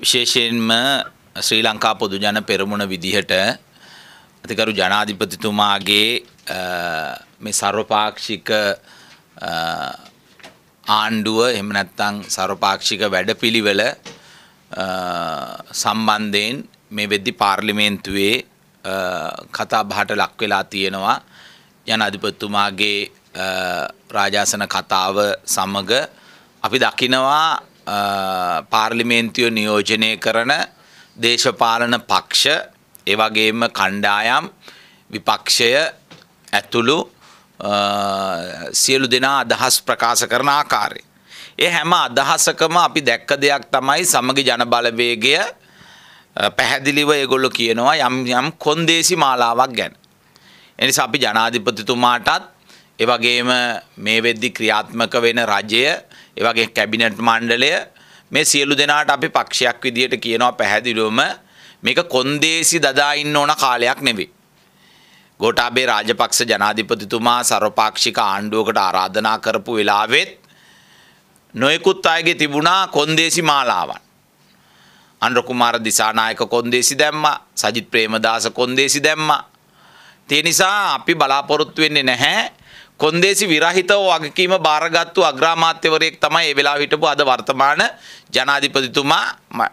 විශේෂයෙන්ම ශ්‍රී ලංකා පොදු ජන පෙරමුණ විදිහට අතිකරු ජනාධිපතිතුමාගේ මේ සර්වපාක්ෂික ආණ්ඩුව එහෙම නැත්නම් සර්වපාක්ෂික වැඩපිළිවෙල සම්බන්ධයෙන් මේ වෙද්දි පාර්ලිමේන්තුවේ කතා බහට ලක් වෙලා තියෙනවා ජනාධිපතිතුමාගේ රාජාසන කතාව සමග අපි දකිනවා පාර්ලිමේන්තිය නියෝජනය කරන දේශපාලන පක්ෂ ඒවගේම කණ්ඩායම් විපක්ෂය ඇතුළු සියලු දෙනා අදහස් ප්‍රකාශ කරන ආකාරය. ඒ හැම අදහසකම අපි දැක්ක දෙයක් තමයි සමග ජනබලවේගය පැහැදිලිව ඒගොල්ලො කියනවා යම් යම් කොන්දේසි මාලාවක් ගැන. එනිසා අපි ජනාධිපතිතුමාටත් එවගේම මේ වෙද්දි ක්‍රියාත්මක වෙන රජය ඒ වගේ කැබිනට් මණ්ඩලය මේ සියලු දෙනාට අපි පක්ෂයක් විදියට කියනවා පැහැදිලිවම මේක කොන්දේසි දදා ඉන්න ඕන කාලයක් නෙවෙයි. ගෝඨාභය රාජපක්ෂ ජනාධිපතිතුමා ਸਰවපාක්ෂික ආණ්ඩුවකට ආරාධනා කරපු වෙලාවෙත් නොයෙකුත් අයගේ තිබුණා කොන්දේසි මාලාවන්. අනුර කුමාර දිසානායක කොන්දේසි දැම්මා, සජිත් ප්‍රේමදාස කොන්දේසි දැම්මා. ඒ නිසා අපි බලාපොරොත්තු වෙන්නේ නැහැ කොන්දේසි විරහිතව වගකීම බාරගත්තු අග්‍රාමාත්‍යවරයෙක් තමයි ඒ වෙලාව හිටපු අද වර්තමාන ජනාධිපතිතුමා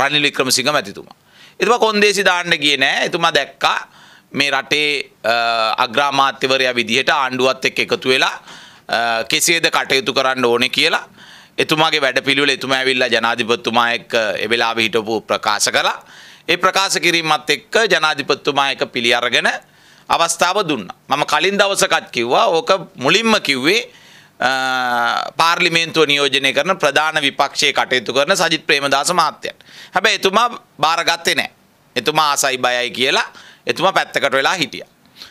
රනිල් වික්‍රමසිංහ මැතිතුමා. එතුමා කොන්දේසි දාන්න ගියේ නෑ. එතුමා දැක්කා මේ රටේ අග්‍රාමාත්‍යවරයා විදිහට ආණ්ඩුවත් එක්ක එකතු වෙලා කෙසේද කටයුතු කරන්න ඕනේ කියලා එතුමාගේ වැඩපිළිවෙල එතුමා ඇවිල්ලා ජනාධිපතිතුමා එක්ක ඒ වෙලාවේ හිටපු ප්‍රකාශ කළා. ඒ ප්‍රකාශ කිරීමත් එක්ක ජනාධිපතිතුමා එක පිළි අරගෙන අවස්ථාව දුන්නා. මම කලින් දවසකත් කිව්වා ඕක මුලින්ම කිව්වේ පාර්ලිමේන්තුව නියෝජනය කරන ප්‍රධාන විපක්ෂයේ කටයුතු කරන සජිත් ප්‍රේමදාස මහත්තයාට. හැබැයි එතුමා බාරගත්තේ නැහැ. එතුමා ආසයි බයයි කියලා එතුමා පැත්තකට වෙලා හිටියා.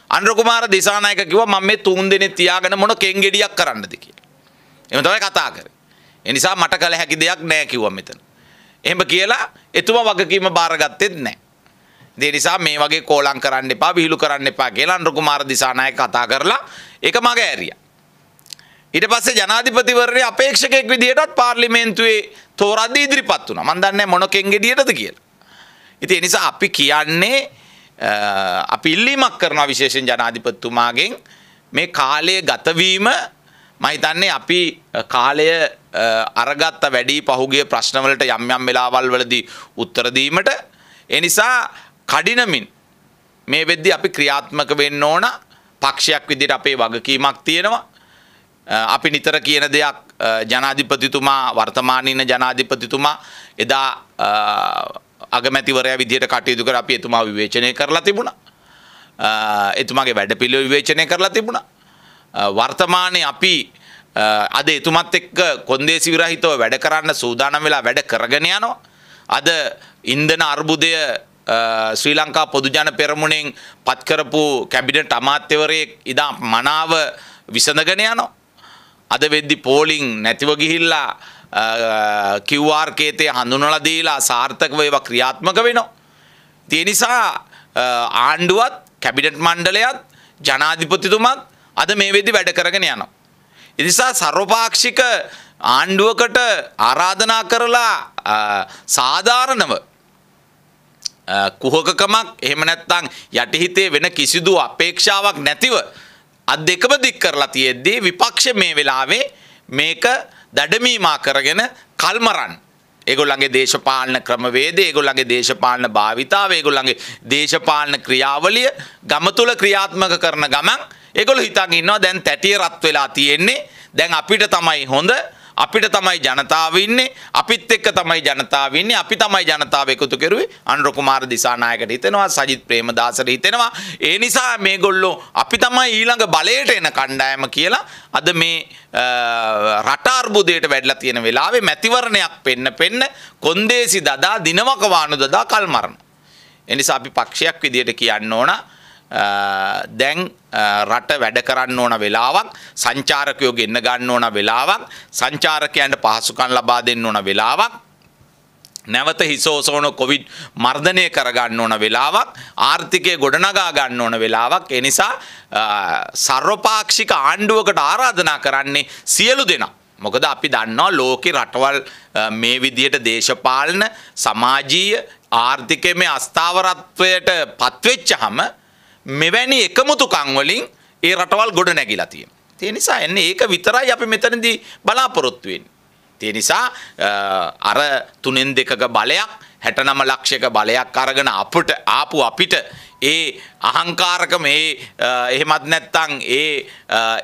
අනුර කුමාර දිසානායක කිව්වා මම මේ තුන් දෙනේ තියාගෙන මොන කෙන්ගෙඩියක් කරන්නද කියලා. එහෙම තමයි කතා කරේ. ඒ නිසා මට කළ හැකි දෙයක් නැහැ කිව්වා මෙතන. එහෙම කියලා එතුමා වගකීම බාරගත්තේත් නැහැ. දේ නිසා මේ වගේ කෝලම් කරන්න එපා විහිළු කරන්න එපා කියලා අනුර කුමාර දිසානායක කතා කරලා ඒක මග ඇරියා. ඊට පස්සේ ජනාධිපතිවරයා අපේක්ෂකෙක් විදිහටත් පාර්ලිමේන්තුවේ තෝරද්දී ඉදිරිපත් වුණා. මම දන්නේ මොන කෙන්ගෙඩියටද කියලා. ඉතින් ඒ නිසා අපි කියන්නේ අපි ඉල්ලීමක් කරනවා විශේෂයෙන් ජනාධිපතිතුමාගෙන් මේ කාලය ගතවීම මම හිතන්නේ අපි කාලය අරගත්ත වැඩි පහුගිය ප්‍රශ්නවලට යම් යම් වෙලාවල් වලදී උත්තර දීමට ඒ නිසා කඩිනමින් මේ වෙද්දි අපි ක්‍රියාත්මක වෙන්න ඕන පක්ෂයක් විදිහට අපේ වගකීමක් තියෙනවා. අපි නිතර කියන දෙයක් ජනාධිපතිතුමා වර්තමානීන ජනාධිපතිතුමා එදා අගමැතිවරයා විදිහට කටයුතු කර අපි එතුමා විවේචනය කරලා තිබුණා. එතුමාගේ වැඩපිළිවෙල විවේචනය කරලා තිබුණා. වර්තමානයේ අපි අද එතුමත් එක්ක කොන්දේසි විරහිතව වැඩ කරන්න සූදානම් වෙලා වැඩ කරගෙන යනවා. අද ඉන්ධන අර්බුදය ශ්‍රී ලංකා පොදුජන පෙරමුණෙන් පත්කරපු කැබිනට අමාත්‍යවරයෙක් ඉදා මනාව විසඳගෙන යනවා. අද වෙද්දි පෝලිං නැතිව ගිහිල්ලා කිව්වාර්කේතය හඳුනල දීලා සාර්ථකව ඒවා ක්‍රියාත්මක වෙනවා. තිය නිසා ආණ්ඩුවත් කැබිනට් මණ්ඩලයත් ජනාධිපතිතුමත් අද මේ වෙදි වැඩ කරගෙන යනවා. එනිසා සර්වපාක්ෂික ආණ්ඩුවකට ආරාධනා කරලා සාධාරණව කුහකකමක් එහෙම නැත්නම් යටිහිතේ වෙන කිසිදු අපේක්ෂාවක් නැතිව අත් දෙකම දික් කරලා තියෙද්දී විපක්ෂ මේ වෙලාවේ මේක දඩමීමා කරගෙන කල්මරන් ඒගොල්ලන්ගේ දේශපාලන ක්‍රමවේද ඒගොල්ලන්ගේ දේශපාලන භාවිතාව ඒගොල්ලන්ගේ දේශපාලන ක්‍රියාවලිය ගම තුල ක්‍රියාත්මක කරන ගමන් ඒගොල්ලෝ හිතන් ඉන්නවා දැන් තැටිය රත් වෙලා තියෙන්නේ දැන් අපිට තමයි හොඳ අපිට තමයි ජනතාව ඉන්නේ අපිත් එක්ක තමයි ජනතාව ඉන්නේ අපි තමයි ජනතාව එකතු කරුවේ අනුර කුමාර දිසානායකට හිතෙනවා සජිත් ප්‍රේමදාසට හිතෙනවා ඒ නිසා මේගොල්ලෝ අපි තමයි ඊළඟ බලයට එන කණ්ඩායම කියලා අද මේ රට අර්බුදයට වැඩලා තියෙන වෙලාවේ මැතිවරණයක් පෙන්න පෙන්න කොන්දේසි දදා දිනවකවානු දදා කල්මරන එනිසා අපි පක්ෂයක් විදියට කියන්න ඕනා දැන් රට වැඩ කරන්න ඕන වෙලාවක් සංචාරකයෝ ගෙන්න ගන්න ඕන වෙලාවක් සංචාරකයන්ට පහසුකම් ලබා දෙන්න ඕන වෙලාවක් නැවත හිසෝසෝන කොවිඩ් මර්ධනය කරගන්න ඕන වෙලාවක් ආර්ථිකය ගොඩනගා ගන්න ඕන වෙලාවක් එනිසා සර්වපාක්ෂික ආණ්ඩුවකට ආරාධනා කරන්නේ සියලු දෙනා මොකද අපි දන්නවා ලෝකෙ රටවල් මේ විදියට දේශපාලන සමාජීය ආර්ථිකයමේ අස්ථාවරත්වයට පත්වෙච්ච හම මෙවැනි එකමුතුකම් වලින් ඒ රටවල් ගොඩ නැගිලා තියෙනවා. ඒ නිසා එන්නේ ඒක විතරයි අපි මෙතනදී බලාපොරොත්තු වෙන්නේ. ඒ නිසා අර තුනෙන් දෙකක බලයක් 69 ලක්ෂයක බලයක් අරගෙන අපට ආපු අපිට ඒ අහංකාරකම ඒ එහෙමත් නැත්නම් ඒ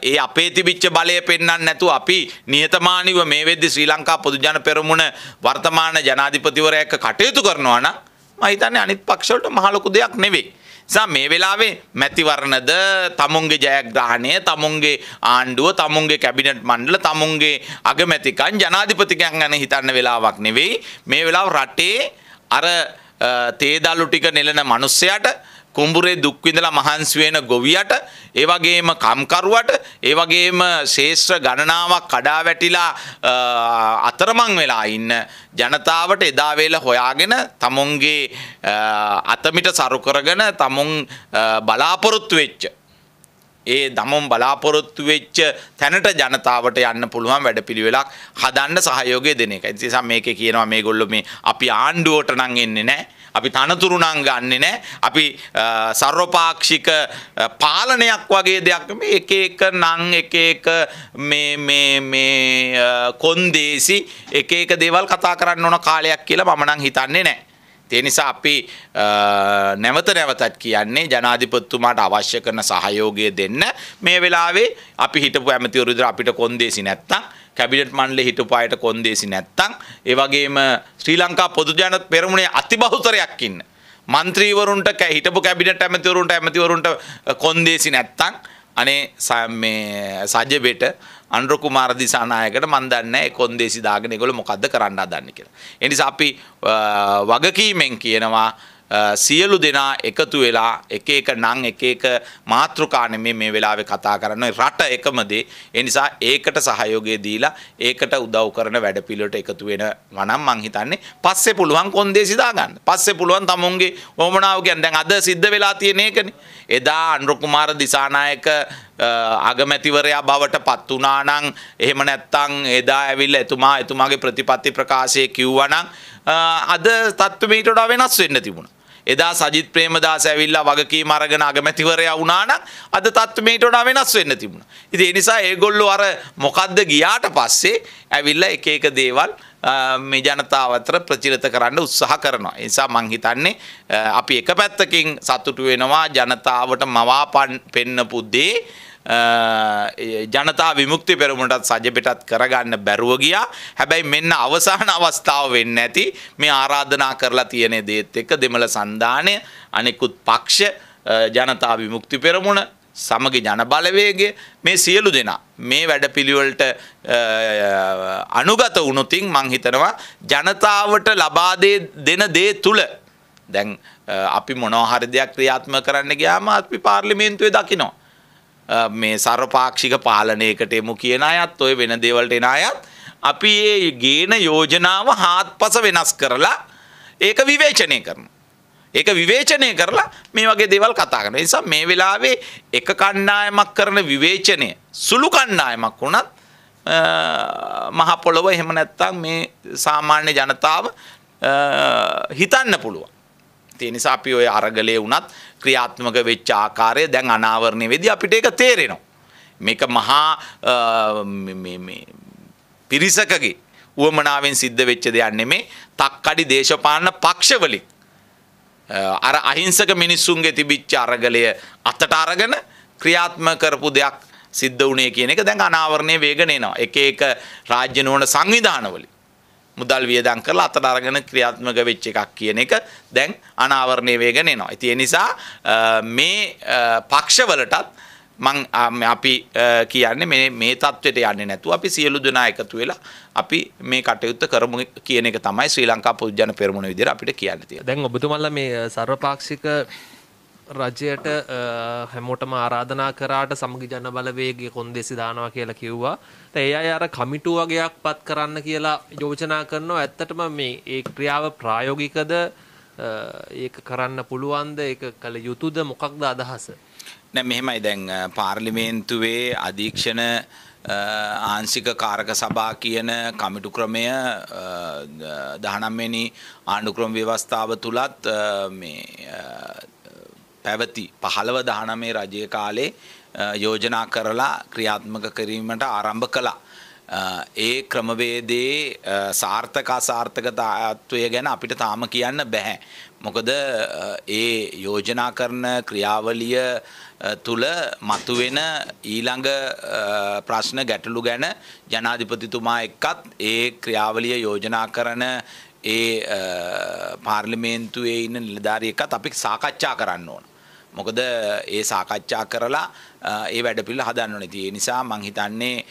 ඒ අපේ තිබිච්ච බලය පෙන්වන්න නැතුව අපි නිහතමානීව මේ වෙද්දි ශ්‍රී ලංකා පොදු ජන පෙරමුණ වර්තමාන ජනාධිපතිවරයා එක්ක කටයුතු කරනවා නම් මම හිතන්නේ අනිත් පක්ෂවලට මහ ලොකු දෙයක් නෙවෙයි. නිසා මේ වෙලාවේ මැතිවරණද තමුන්ගේ ජයග්‍රහණය තමුන්ගේ ආණ්ඩුව තමුන්ගේ කැබිනට් මණ්ඩල තමුන්ගේ අගමැතිකන් ජනාධිපතිකන් ගැන හිතන්න වෙලාවක් නෙවෙයි මේ වෙලාව රටේ අර තේදල්ලු ටික නෙලන මිනිස්සයාට කුඹුරේ දුක් විඳලා මහන්සි වෙන ගොවියට ඒ වගේම කම්කරුවට ඒ වගේම ශේෂ්ත්‍ර ගණනාවක් කඩා වැටිලා අතරමං වෙලා ඉන්න ජනතාවට එදා වේල හොයාගෙන තමුන්ගේ අතමිට සරු කරගෙන තමුන් බලාපොරොත්තු වෙච්ච ඒ දමම් බලාපොරොත්තු වෙච්ච තැනට ජනතාවට යන්න පුළුවන් වැඩපිළිවෙලක් හදන්න සහයෝගය දෙන එක. ඒ නිසා මේකේ කියනවා මේගොල්ලෝ මේ අපි ආණ්ඩුවට නම් එන්නේ නැහැ. අපි තනතුරු නම් ගන්නෙ නැහැ. අපි ਸਰවපාක්ෂික පාලනයක් වගේ දෙයක් මේ එක එක නම් එක එක මේ මේ මේ කොන්දේසි එක එක දේවල් කතා කරන්න ඕන කාලයක් කියලා මම නම් හිතන්නේ නැහැ. ඒ නිසා අපි නැවත නැවතත් කියන්නේ ජනාධිපතිතුමාට අවශ්‍ය කරන සහයෝගය දෙන්න. මේ වෙලාවේ අපි හිටපු ඇමතිවරුද අපිට කොන්දේසි නැත්තම් කැබිනට් මණ්ඩලේ හිටපු අයට කොන්දේසි නැත්තම් ඒ වගේම ශ්‍රී ලංකා පොදු ජන පෙරමුණේ අතිබහුතරයක් ඉන්න മന്ത്രിවරුන්ට හිටපු කැබිනට් ඇමතිවරුන්ට ඇමතිවරුන්ට කොන්දේසි නැත්තම් අනේ මේ සජබෙට අනුර කුමාර දිසානායකට මන් දන්නේ කොන්දේසි දාගෙන ඒගොල්ලෝ මොකද්ද කරන්න හදන්නේ කියලා. ඒ නිසා අපි වගකීමෙන් කියනවා සියලු දෙනා එකතු වෙලා එක එක නං එක එක මාතෘකාන මේ මේ වෙලාවේ කතා කරන්න රට එකම දේ ඒ නිසා ඒකට සහයෝගය දීලා ඒකට උදව් කරන වැඩපිළිවෙලට එකතු වෙනවා නම් මං හිතන්නේ පස්සේ පුළුවන් කොන්දේසි දාගන්න. පස්සේ පුළුවන් තමුන්ගේ වොමනාව කියන්නේ දැන් අද සිද්ධ වෙලා තියෙන එකනේ. එදා අනුර කුමාර දිසානායක අගමැතිවරයා බවට පත් වුණා නම් එහෙම නැත්තම් එදා ඇවිල්ලා එතුමා එතුමාගේ ප්‍රතිපත්ති ප්‍රකාශය කිව්වා නම් අද තත්ත්වෙ මීට වඩා වෙනස් වෙන්න තිබුණා. එදා සජිත් ප්‍රේමදාස ඇවිල්ලා වගකීම අරගෙන අගමැතිවරයා වුණා නම් අද තත්ත්වයට වඩා වෙනස් වෙන්න තිබුණා. ඉතින් ඒ නිසා ඒගොල්ලෝ අර මොකද්ද ගියාට පස්සේ ඇවිල්ලා එක එක දේවල් මේ ජනතාව අතර ප්‍රචලිත කරන්න උත්සාහ කරනවා. ඒ නිසා මං හිතන්නේ අපි එක පැත්තකින් සතුටු වෙනවා ජනතාවට මවා පෙන්නපු දේ ජනතා විමුක්ති පෙරමුණටත් සජපිටත් කරගන්න බැරුව ගියා. හැබැයි මෙන්න අවසාන අවස්ථාව වෙන්න ඇති මේ ආරාධනා කරලා තියෙන දේත් එක්ක දෙමළ සන්ධානය අනෙකුත් පක්ෂ ජනතා විමුක්ති පෙරමුණ සමග ජනබලවේගය මේ සියලු දෙනා මේ වැඩපිළිවෙලට අනුගත වුණොතින් මං හිතනවා ජනතාවට ලබා දෙන දේ තුල දැන් අපි මොනවා හරි දෙයක් ක්‍රියාත්මක කරන්න ගියාම අපි පාර්ලිමේන්තුවේ දකිනවා මේ සරපාක්ෂික පාලනයකට එමු කියන අයත් ඔය වෙන දේවල්ට එන අයත් අපි ඒ ගේන යෝජනාව හාත්පස වෙනස් කරලා ඒක විවේචනය කරනවා. ඒක විවේචනය කරලා මේ වගේ දේවල් කතා කරන නිසා මේ වෙලාවේ එක කණ්ඩායමක් කරන විවේචනය සුළු කණ්ඩායමක් වුණත් මහ පොළොව එහෙම නැත්තම් මේ සාමාන්‍ය ජනතාව හිතන්න පුළුවන් ඒ නිසා අපි ওই අරගලයේ වුණත් ක්‍රියාත්මක වෙච්ච ආකාරය දැන් අනාවරණය වෙදී අපිට ඒක තේරෙනවා. මේක මහා පිරිසකගේ උවමනාවෙන් සිද්ධ වෙච්ච දෙයක් නෙමේ. තක්කඩි දේශපාලන පක්ෂවලින් අර අහිංසක මිනිස්සුන්ගේ තිබිච්ච අරගලය අතට අරගෙන ක්‍රියාත්මක කරපු දෙයක් සිද්ධ වුණේ කියන එක දැන් අනාවරණය වේගන එනවා. එක එක රාජ්‍ය නෝන සංවිධානවලින් මුදල් වියදම් කරලා අතට අරගෙන ක්‍රියාත්මක වෙච්ච එකක් කියන එක දැන් අනාවරණය වෙගෙන එනවා. ඉතින් ඒ නිසා මේ පක්ෂවලටත් මං අපි කියන්නේ මේ මේ தത്വෙට යන්නේ නැතුව අපි සියලු දෙනා එකතු වෙලා අපි මේ කටයුත්ත කරමු කියන එක තමයි ශ්‍රී ලංකා පොදු ජන පෙරමුණ විදිහට අපිට කියන්න තියෙන්නේ. දැන් ඔබතුමන්ලා මේ සර්වපාක්ෂික රජයට හැමෝටම ආරාධනා කරාට සමගි ජන බලවේගේ කොන්දෙසි දානවා කියලා කිව්වා. ඒ අය අර කමිටු වගේයක් පත් කරන්න කියලා යෝජනා කරනවා. ඇත්තටම මේ ඒ ක්‍රියාව ප්‍රායෝගිකද ඒක කරන්න පුළුවන්ද? ඒක කළ යුතුයද? මොකක්ද අදහස? නෑ මෙහෙමයි දැන් පාර්ලිමේන්තුවේ අධීක්ෂණ ආංශික කාරක සභා කියන කමිටු ක්‍රමය දහනම්මනි ආණ්ඩුක්‍රම ව්‍යවස්ථාව තුළත් මේ පැවති පහළව දහනමේ රජය කාලේ යෝජනා කරලා ක්‍රියාත්මක කිරීමට ආරම්භ කළා. ඒ ක්‍රමවේදේ සාර්ථකා සාර්ථකතාත්වය ගැන අපිට තාම කියන්න බැහැ. මොකද ඒ යෝජනා කරන ක්‍රියාවලිය තුළ මතුවෙන ඊළඟ ප්‍රශ්න ගැටලු ගැන ජනාධිපතිතුමා එක්කත් ඒ ක්‍රියාවලිය යෝජනා කරන ඒ පාර්ලිමේන්තුවේ ඉන්න නිලධාරියකත් අපි සාකච්ඡා කරන්න ඕන. මොකද ඒ සාකච්ඡා කරලා ඒ වැඩ පිළ හදන්න ඕනේ. ඒ නිසා මං හිතන්නේ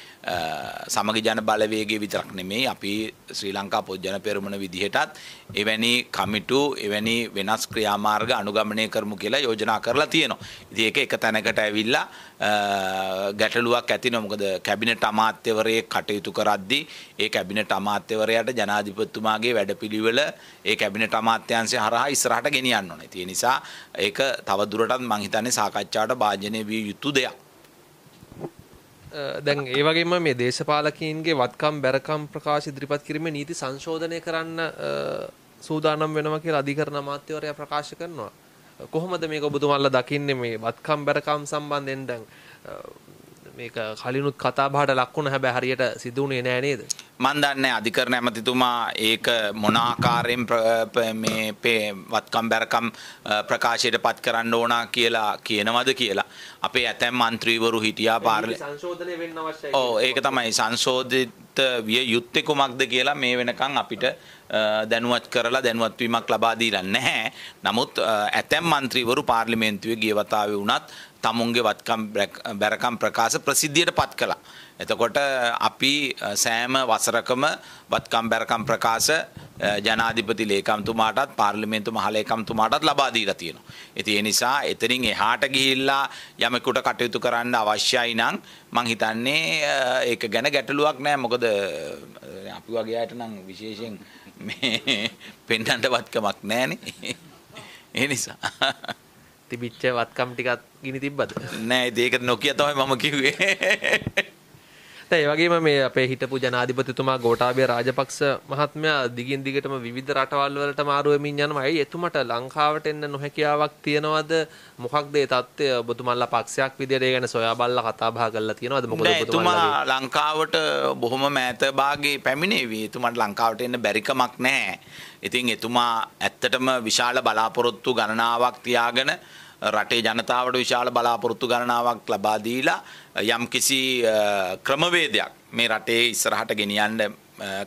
සමගි ජන බලවේගයේ විතරක් නෙමෙයි අපි ශ්‍රී ලංකා පොත් ජන පෙරමුණ විදිහටත් එවැනි කමිටු එවැනි වෙනස් ක්‍රියාමාර්ග අනුගමනය කරමු කියලා යෝජනා කරලා තියෙනවා. ඉතින් ඒක එක තැනකට ඇවිල්ලා ගැටලුවක් ඇතිනවා. මොකද කැබිනට් අමාත්‍යවරයෙක් කටයුතු කරද්දී ඒ කැබිනට් අමාත්‍යවරයාට ජනාධිපතිතුමාගේ වැඩපිළිවෙල ඒ කැබිනට් අමාත්‍යාංශය හරහා ඉස්සරහට ගෙනියන්න ඕනේ. ඒ නිසා ඒක තව දුරටත් මං හිතන්නේ සාකච්ඡාවට භාජනය විය යුතු දැන් ඒ වගේම මේ දේශපාලකීන්ගේ වත්කම් බැරකම් ප්‍රකාශ ඉදිරිපත් කිරීමේ නීති සංශෝධනය කරන්න සූදානම් වෙනවා කියලා අධිකරණ අමාත්‍යවරයා ප්‍රකාශ කරනවා. කොහොමද මේක ඔබතුමාලා දකින්නේ මේ වත්කම් බැරකම් සම්බන්ධයෙන් දැන් මේක කලිනුත් කතා බහට ලක් වුණා හැබැයි හරියට සිදුුනේ නෑ නේද? මන් දන්නේ අධිකරණ ඇමතිතුමා ඒක මොනාකාරයෙන් මේ වත්කම් බැරකම් ප්‍රකාශයට පත් කරන්න ඕනා කියලා කියනවද කියලා. අපේ ඇතැම් මන්ත්‍රීවරු හිටියා පාර්ල ඕ ඒක තමයි සංශෝධිත විය යුත්තෙ කුමක්ද කියලා මේ වෙනකං අපිට දැනුවත් කරලා දැනුවත්වීමක් ලබා දීලා නැහැ. නමුත් ඇතැම් මන්ත්‍රීවරු පාර්ලිමේන්තුවේ ගිය වතාවේ වුණත් තමුන්ගේ වත්කම් බැරකම් ප්‍රකාශ ප්‍රසිද්ධියට පත් කළා. එතකොට අපි සෑම වසරකම වත්කම්බැරකම් ප්‍රකාශ ජනාධිපති ලේකම්තුමාටත් පාර්ලිමේන්තු මහලේකම්තුමාටත් ලබා දීලා තියෙනවා. ඉතින් ඒ නිසා එතනින් එහාට ගිහිල්ලා යමෙකුට කටයුතු කරන්න අවශ්‍යයි නම් මං හිතන්නේ ඒක ගැන ගැටලුවක් නෑ. මොකද අපි වගේ අයට නම් විශේෂයෙන් මේ පෙන්වන්න වත්කමක් නෑනේ. ඒ නිසා තිබිච්ච වත්කම් ටිකක් ගිනි තිබ්බද? නෑ ඒක නොකිය තමයි මම කිව්වේ. ඇත්ත ඒ වගේම මේ අපේ හිටපු ජනාධිපතිතුමා ගෝඨාභය රාජපක්ෂ මහත්මයා දිගින් දිගටම විවිධ රටවල් වලට මාරු වෙමින් යනවා. ඇයි එතුමට ලංකාවට එන්න නොහැකියාවක් තියනවද? මොකක්ද ඒ தත්ත්වය? ඔබතුමාලා පක්ෂයක් විදියට ඒ ගැන සොයා බලලා කතා බහ කරලා තියෙනවද? මොකද ඔබතුමා ලංකාවට බොහොම මෑත භාගයේ පැමිණෙවි. එතුමාට ලංකාවට එන්න බැරිකමක් නැහැ. ඉතින් එතුමා ඇත්තටම විශාල බලාපොරොත්තු ගණනාවක් තියාගෙන රටේ ජනතාවට විශාල බලාපොරොත්තු ගණනාවක් ලබා දීලා යම්කිසි ක්‍රමවේදයක් මේ රටේ ඉස්සරහට ගෙනියන්න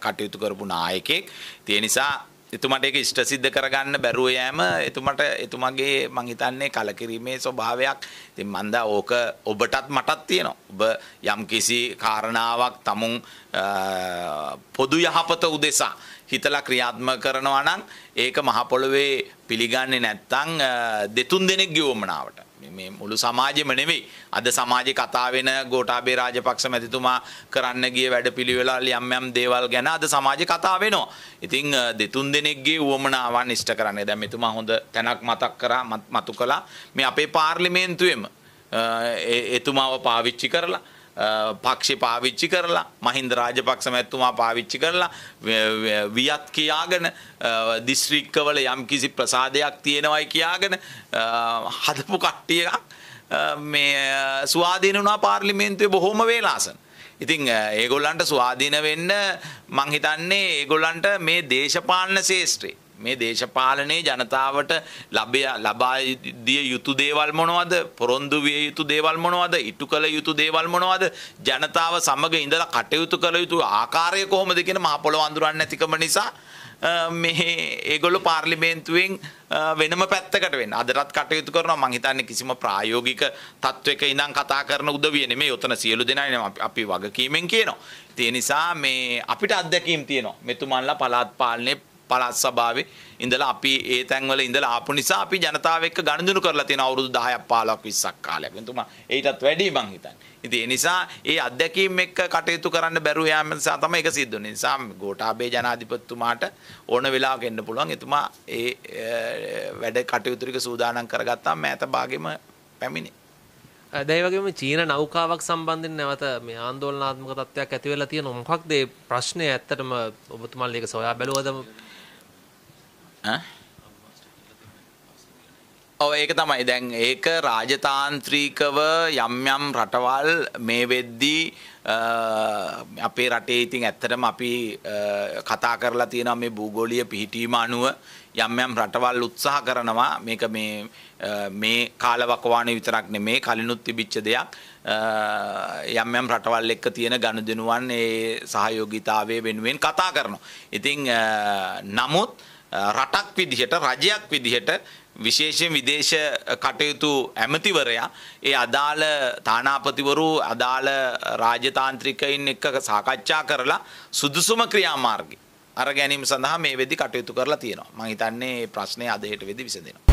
කටයුතු කරපු නායකෙක්. ඒ නිසා එතුමට එක ඉෂ්ට සිද්ධ කරගන්න බැරුව යෑම එතුමට එතුමගේ මං හිතන්නේ කලකිරීමේ ස්වභාවයක් ඉතින් මන්දා ඕක ඔබටත් මටත් තියෙනවා ඔබ යම්කිසි කාරණාවක් තමුන් පොදු යහපත උදෙසා හිතලා ක්‍රියාත්මක කරනවා නම් ඒක මහ පොළොවේ පිළිගන්නේ නැත්නම් දෙතුන් දෙනෙක් ගෙවමනාවට මේ මුළු සමාජෙම නෙවෙයි අද සමාජෙ කතා වෙන ගෝඨාභය රාජපක්ෂ මැතිතුමා කරන්න ගිය වැඩපිළිවෙළල් යම් යම් දේවල් ගැන අද සමාජෙ කතා වෙනවා. ඉතින් දෙතුන් දෙනෙක්ගේ උවමනාවන් ඉෂ්ට කරන්නේ. දැන් මෙතුමා හොඳ තැනක් මතක් කරා මතු කළා. මේ අපේ පාර්ලිමේන්තුවේම එතුමාව පාවිච්චි කරලා පක්ෂි පාවිච්චි කරලා මහින්ද රාජපක්ෂ මැතිතුමා පාවිච්චි කරලා වියත් කියාගෙන දිස්ත්‍රික්කවල යම්කිසි ප්‍රසාදයක් තියෙනවයි කියාගෙන හදපු කට්ටියක් මේ ස්වාධීන වුණා පාර්ලිමේන්තුවේ බොහොම වේලාසන. ඉතින් ඒගොල්ලන්ට ස්වාධීන වෙන්න මං හිතන්නේ ඒගොල්ලන්ට මේ දේශපාලන ශේෂ්ත්‍රේ මේ දේශපාලනයේ ජනතාවට ලබය ලබා දිය යුතු දේවල් මොනවද? පොරොන්දු විය යුතු දේවල් මොනවද? ඉටු කළ යුතු දේවල් මොනවද? ජනතාව සමග ඉඳලා කටයුතු කළ යුතු ආකාරය කොහොමද කියන මහ පොළොව අඳුරන්නේ නැතිකම නිසා මේ ඒගොල්ලෝ පාර්ලිමේන්තුවෙන් වෙනම පැත්තකට වෙන්න. අදටත් කටයුතු කරනවා මං හිතන්නේ කිසිම ප්‍රායෝගික තත්වයක ඉඳන් කතා කරන උදවිය නෙමෙයි. උතන සියලු දෙනා අපි වගකීමෙන් කියනවා. ඒ නිසා මේ අපිට අත්දැකීම් තියෙනවා. මෙතුමන්ලා පළාත් පාලනේ පළාත් සභාවේ ඉඳලා අපි ඒ තැන්වල ඉඳලා ආපු නිසා අපි ජනතාව එක්ක ගනුදෙනු කරලා තියෙන අවුරුදු 10ක් 15ක් 20ක් කාලයක්. එතුමා ඒටත් වැඩි මං හිතන්නේ. ඉතින් ඒ නිසා ඒ අත්දැකීම් එක්ක කටයුතු කරන්න බැරුව යාම නිසා තමයි ඒක සිද්ධ වෙන්නේ. නිසා ගෝඨාභය ජනාධිපතිතුමාට ඕන වෙලාවක එන්න පුළුවන්. එතුමා ඒ වැඩ කටයුතු ටික සූදානම් කරගත්තාම මෑත භාගෙම පැමිණේ. දැයිවගේම චීන නෞකාවක් සම්බන්ධෙන් නැවත මේ ආන්දෝලනාත්මක තත්ත්වයක් ඇතිවෙලා තියෙන මොකක්ද ප්‍රශ්නය ඇත්තටම ඔබතුමල් ඒක සොයා බැලුවද ඔව ඒක තමයි දැන් ඒක රාජතාන්ත්‍රීකව යම් යම් රටවල් මේ වෙද්දී අපේ රටේ ඉතින් ඇත්තටම අපි කතා කරලා තියෙනවා මේ භූගෝලීය පිහිටීම අනුව යම් යම් රටවල් උත්සාහ කරනවා මේක මේ මේ කාලවකවානේ විතරක් නෙමේ කලිනුත් තිබිච්ච දෙයක් යම් යම් රටවල් එක්ක තියෙන ගනුදෙනුවන් ඒ සහයෝගීතාවය වෙනුවෙන් කතා කරනවා. ඉතින් නමුත් රටක් විදිහට රජයක් විදිහට විශේෂයෙන් විදේශ කටයුතු ඇමතිවරයා ඒ අදාළ තානාපතිවරු අදාළ රාජතාන්ත්‍රිකයින් එක්ක සාකච්ඡා කරලා සුදුසුම ක්‍රියාමාර්ගය අර ගැනීම සඳහා මේ වෙදි කටයුතු කරලා තියෙනවා. මම හිතන්නේ මේ ප්‍රශ්නේ අද හෙට වෙදි විසඳෙනවා.